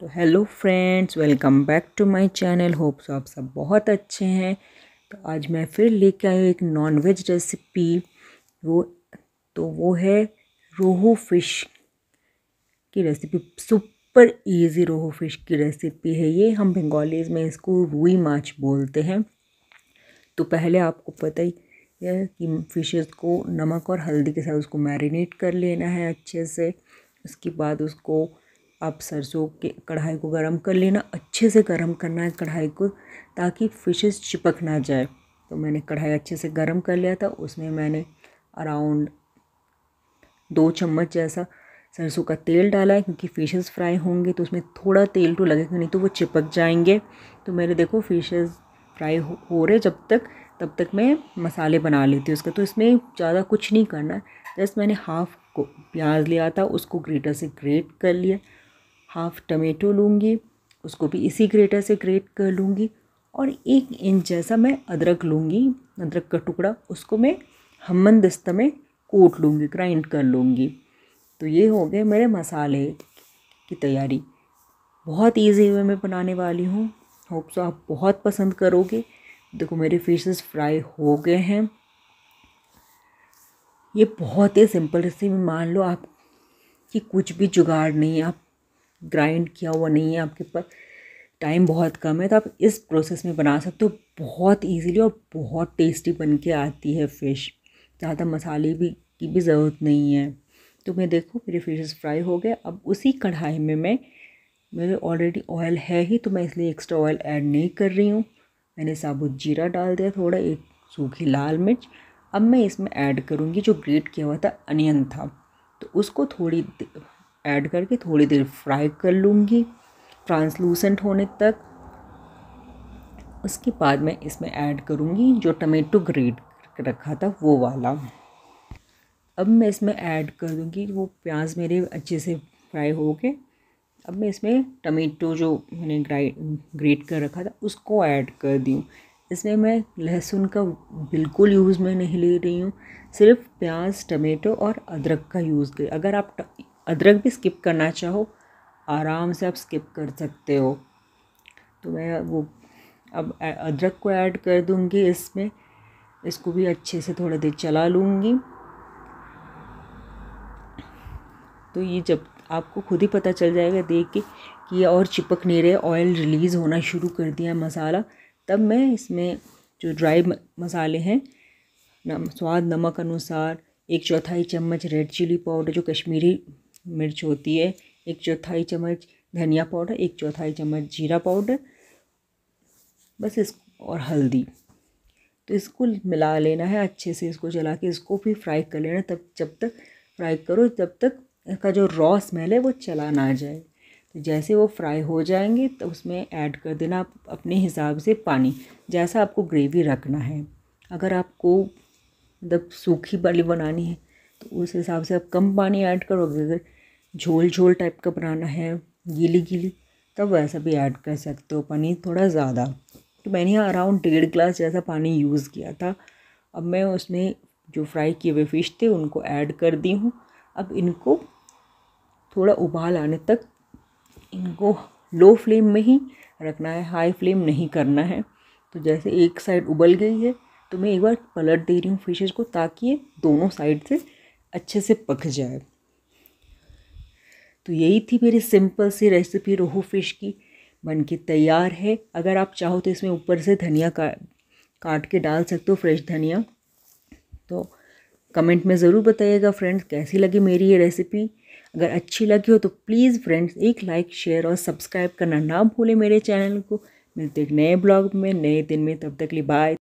तो hello friends welcome back to my channel hopes आप सब बहुत अच्छे हैं तो आज मैं फिर लेके आई हूँ एक नॉनवेज रेसिपी वो तो वो है रोहू फिश की recipe super easy rohu fish की रेसिपी है ये हम बंगालीज में इसको रूई माछ बोलते हैं तो पहले आपको पता ही है कि फिशेस को नमक और हल्दी के साथ उसको मैरिनेट कर लेना है अच्छे से उसके बाद उसको आप सरसों के कढ़ाई को गरम कर लेना अच्छे से गरम करना है कढ़ाई को ताकि फ़िशेस चिपक ना जाए तो मैंने कढ़ाई अच्छे से गरम कर लिया था उसमें मैंने अराउंड दो चम्मच जैसा सरसों का तेल डाला है क्योंकि फ़िशेस फ्राई होंगे तो उसमें थोड़ा तेल तो लगेगा नहीं तो वो चिपक जाएंगे तो मेरे देखो फ़िशेस फ्राई हो, हो रहे जब तक तब तक मैं मसाले बना लेती हूँ उसका तो इसमें ज़्यादा कुछ नहीं करना है जस्ट मैंने हाफ़ को प्याज लिया था उसको ग्रेटर से ग्रेट कर लिया हाफ़ टमेटो लूँगी उसको भी इसी ग्रेटर से ग्रेट कर लूँगी और एक इंच जैसा मैं अदरक लूँगी अदरक का टुकड़ा उसको मैं हमन दस्ता में कोट लूँगी ग्राइंड कर लूँगी तो ये हो गए मेरे मसाले की तैयारी बहुत ईजी वे मैं बनाने वाली हूँ होप्स आप बहुत पसंद करोगे देखो मेरे फिशेस फ्राई हो गए हैं ये बहुत ही सिंपल रेसिपी मान लो आप कि कुछ भी जुगाड़ नहीं आप ग्राइंड किया हुआ नहीं है आपके पास टाइम बहुत कम है तो आप इस प्रोसेस में बना सकते हो बहुत इजीली और बहुत टेस्टी बन के आती है फ़िश ज़्यादा मसाले भी की भी ज़रूरत नहीं है तो मैं देखो मेरे फिश फ्राई हो गए अब उसी कढ़ाई में मैं मेरे ऑलरेडी ऑयल है ही तो मैं इसलिए एक्स्ट्रा ऑयल ऐड नहीं कर रही हूँ मैंने साबुत जीरा डाल दिया थोड़ा एक सूखी लाल मिर्च अब मैं इसमें ऐड करूँगी जो ग्रेट किया हुआ था अनियन था तो उसको थोड़ी ऐड करके थोड़ी देर फ्राई कर लूँगी ट्रांसलूसेंट होने तक उसके बाद मैं इसमें ऐड करूँगी जो टमेटो ग्रेट रखा था वो वाला अब मैं इसमें ऐड कर दूँगी वो प्याज मेरे अच्छे से फ्राई हो गए अब मैं इसमें टमेटो जो मैंने ग्रेट कर रखा था उसको ऐड कर दी इसमें मैं लहसुन का बिल्कुल यूज़ में नहीं ले रही हूँ सिर्फ प्याज टमेटो और अदरक का यूज़ कर अगर आप अदरक भी स्किप करना चाहो आराम से आप स्किप कर सकते हो तो मैं वो अब अदरक को ऐड कर दूँगी इसमें इसको भी अच्छे से थोड़ा देर चला लूँगी तो ये जब आपको खुद ही पता चल जाएगा देख के कि ये और चिपक नहीं रहे ऑयल रिलीज़ होना शुरू कर दिया मसाला तब मैं इसमें जो ड्राई मसाले हैं नम स्वाद नमक अनुसार एक चौथाई चम्मच रेड चिली पाउडर जो कश्मीरी मिर्च होती है एक चौथाई चम्मच धनिया पाउडर एक चौथाई चम्मच जीरा पाउडर बस इस और हल्दी तो इसको मिला लेना है अच्छे से इसको जला के इसको भी फ्राई कर लेना तब जब तक फ्राई करो तब तक इसका जो रॉ स्मेल है वो चला ना जाए तो जैसे वो फ्राई हो जाएंगे तो उसमें ऐड कर देना आप अपने हिसाब से पानी जैसा आपको ग्रेवी रखना है अगर आपको मतलब सूखी वाली बनानी है तो उस हिसाब से आप कम पानी ऐड करोगे अगर झोल झोल टाइप का बनाना है गीली गीली तब वैसा भी ऐड कर सकते हो पानी थोड़ा ज़्यादा तो मैंने अराउंड डेढ़ ग्लास जैसा पानी यूज़ किया था अब मैं उसमें जो फ्राई किए हुए फ़िश थे उनको ऐड कर दी हूँ अब इनको थोड़ा उबाल आने तक इनको लो फ्लेम में ही रखना है हाई फ्लेम नहीं करना है तो जैसे एक साइड उबल गई है तो मैं एक बार पलट दे रही हूँ फिशेज़ को ताकि ये दोनों साइड से अच्छे से पक जाए तो यही थी मेरी सिंपल सी रेसिपी रोहू फिश की बन के तैयार है अगर आप चाहो तो इसमें ऊपर से धनिया का काट के डाल सकते हो फ्रेश धनिया तो कमेंट में ज़रूर बताइएगा फ्रेंड्स कैसी लगी मेरी ये रेसिपी अगर अच्छी लगी हो तो प्लीज़ फ्रेंड्स एक लाइक शेयर और सब्सक्राइब करना ना भूलें मेरे चैनल को मिलते एक नए ब्लॉग में नए दिन में तब तक लिए बाय